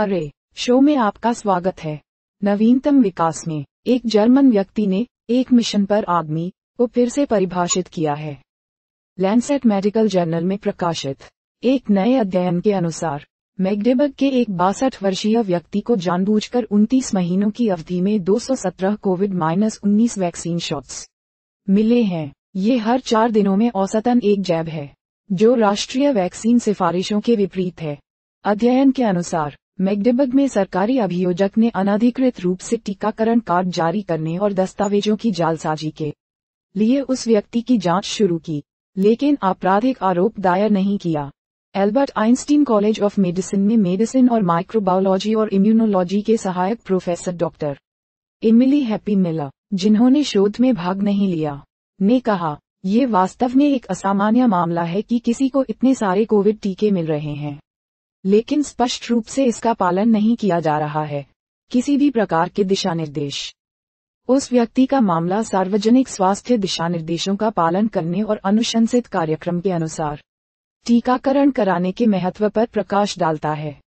अरे शो में आपका स्वागत है नवीनतम विकास में एक जर्मन व्यक्ति ने एक मिशन पर आदमी को फिर से परिभाषित किया है लैंडसेट मेडिकल जर्नल में प्रकाशित एक नए अध्ययन के अनुसार मैगडेबर्ग के एक बासठ वर्षीय व्यक्ति को जानबूझकर 29 महीनों की अवधि में 217 कोविड माइनस उन्नीस वैक्सीन शॉट्स मिले हैं ये हर चार दिनों में औसतन एक जैब है जो राष्ट्रीय वैक्सीन सिफारिशों के विपरीत है अध्ययन के अनुसार मैगडेबग में सरकारी अभियोजक ने अनाधिकृत रूप से टीकाकरण कार्ड जारी करने और दस्तावेजों की जालसाजी के लिए उस व्यक्ति की जांच शुरू की लेकिन आपराधिक आरोप दायर नहीं किया Albert Einstein college of medicine में मेडिसिन और माइक्रोबायोलॉजी और इम्यूनोलॉजी के सहायक प्रोफेसर डॉक्टर इमिली हैप्पी मिला जिन्होंने शोध में भाग नहीं लिया ने कहा ये वास्तव में एक असामान्य मामला है कि किसी को इतने सारे कोविड टीके मिल रहे हैं लेकिन स्पष्ट रूप से इसका पालन नहीं किया जा रहा है किसी भी प्रकार के दिशा निर्देश उस व्यक्ति का मामला सार्वजनिक स्वास्थ्य दिशा निर्देशों का पालन करने और अनुशंसित कार्यक्रम के अनुसार टीकाकरण कराने के महत्व पर प्रकाश डालता है